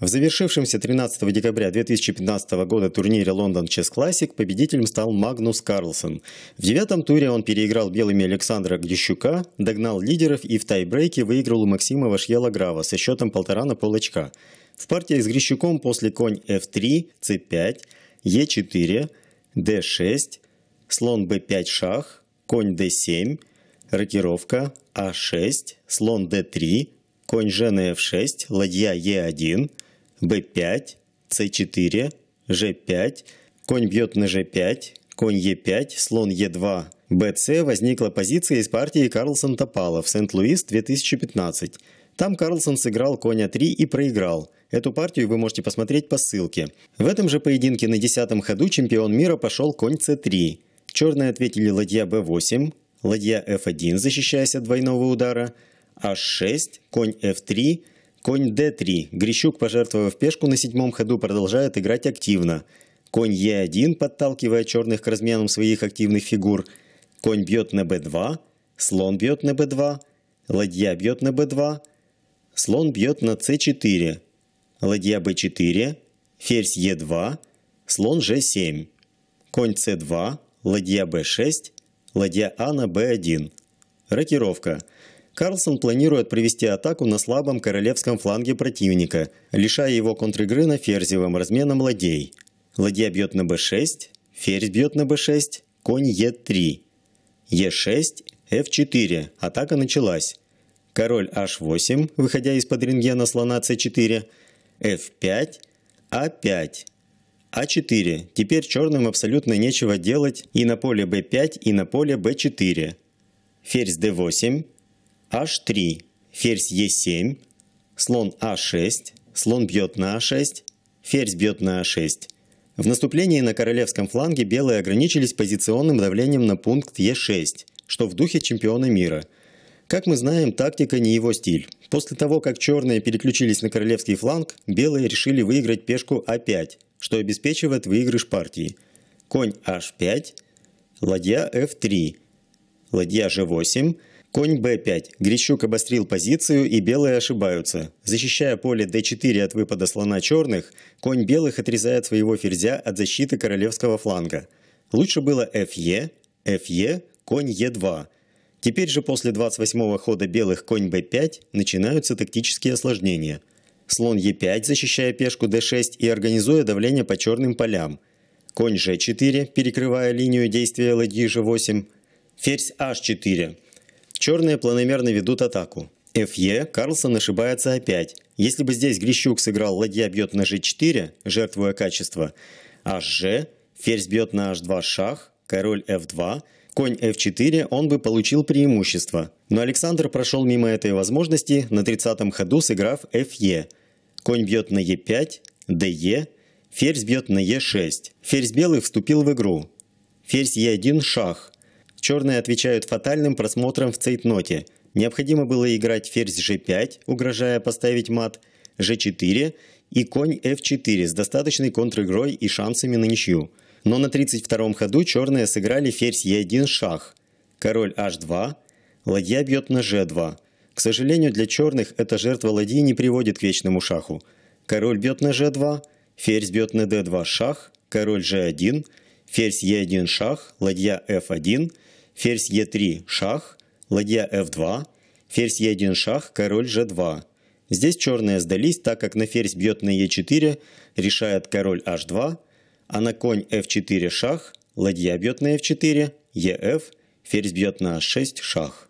В завершившемся 13 декабря 2015 года турнире Лондон Чес Классик победителем стал Магнус Карлсон. В девятом туре он переиграл белыми Александра Гдищука, догнал лидеров и в тайбрейке выиграл у Максима Вашьела Грава со счетом полтора на пол очка. В партии с Грищуком после конь f3, c5, e4, d6, слон b5 шах, конь d7, рокировка a6, а слон d3, конь жены f6, ладья e1, b5, c4, g5, конь бьет на g5, конь e5, слон e2, bc возникла позиция из партии карлсон топала в Сент-Луис, 2015. Там Карлсон сыграл коня 3 и проиграл. Эту партию вы можете посмотреть по ссылке. В этом же поединке на 10 ходу чемпион мира пошел конь c3. Черные ответили ладья b8, ладья f1, защищаясь от двойного удара, h6, а конь f3, Конь d3. Грищук, пожертвовав пешку на седьмом ходу, продолжает играть активно. Конь e1, подталкивая черных к разменам своих активных фигур. Конь бьет на b2. Слон бьет на b2. Ладья бьет на b2. Слон бьет на c4. Ладья b4. Ферзь e2. Слон g7. Конь c2. Ладья b6. Ладья a а на b1. Рокировка. Карлсон планирует провести атаку на слабом королевском фланге противника, лишая его контр-игры на ферзевом разменом ладей. Ладья бьет на b6, ферзь бьет на b6, конь e3. e6, f4, атака началась. Король h8, выходя из-под рентгена слона c4, f5, a5. a 4 Теперь черным абсолютно нечего делать и на поле b5, и на поле b4. Ферзь d8, h3, ферзь e7, слон a а 6 слон бьет на a а 6 ферзь бьет на a а 6 В наступлении на королевском фланге белые ограничились позиционным давлением на пункт e6, что в духе чемпиона мира. Как мы знаем, тактика не его стиль. После того, как черные переключились на королевский фланг, белые решили выиграть пешку a 5 что обеспечивает выигрыш партии. Конь h5, ладья f3, ладья g8, Конь b5. Грищук обострил позицию, и белые ошибаются. Защищая поле d4 от выпада слона черных, конь белых отрезает своего ферзя от защиты королевского фланга. Лучше было fe, fe, конь e2. Теперь же после 28-го хода белых конь b5 начинаются тактические осложнения. Слон e5, защищая пешку d6 и организуя давление по черным полям. Конь g4, перекрывая линию действия ладьи g8. Ферзь h4. Черные планомерно ведут атаку. ФЕ Карлсон ошибается опять. Если бы здесь Грищук сыграл ладья бьет на g4, жертвуя качество, hg, ферзь бьет на h2 шах, король f2, конь f4, он бы получил преимущество. Но Александр прошел мимо этой возможности на 30-м ходу, сыграв фе. Конь бьет на e5, де, ферзь бьет на e6. Ферзь белый вступил в игру. Ферзь e1 шах. Черные отвечают фатальным просмотром в цейтноте. Необходимо было играть ферзь g5, угрожая поставить мат, g4 и конь f4 с достаточной контр-игрой и шансами на ничью. Но на 32-м ходу черные сыграли ферзь e1 шах, король h2, ладья бьет на g2. К сожалению, для черных эта жертва ладьи не приводит к вечному шаху. Король бьет на g2, ферзь бьет на d2 шах, король g1, ферзь Е1 шах, ладья F1, ферзь Е3 шах, ладья F2, ферзь Е1 шах, король G2. Здесь черные сдались, так как на ферзь бьет на Е4, решает король H2, а на конь F4 шах, ладья бьет на F4, ЕФ, ферзь бьет на H6 шах.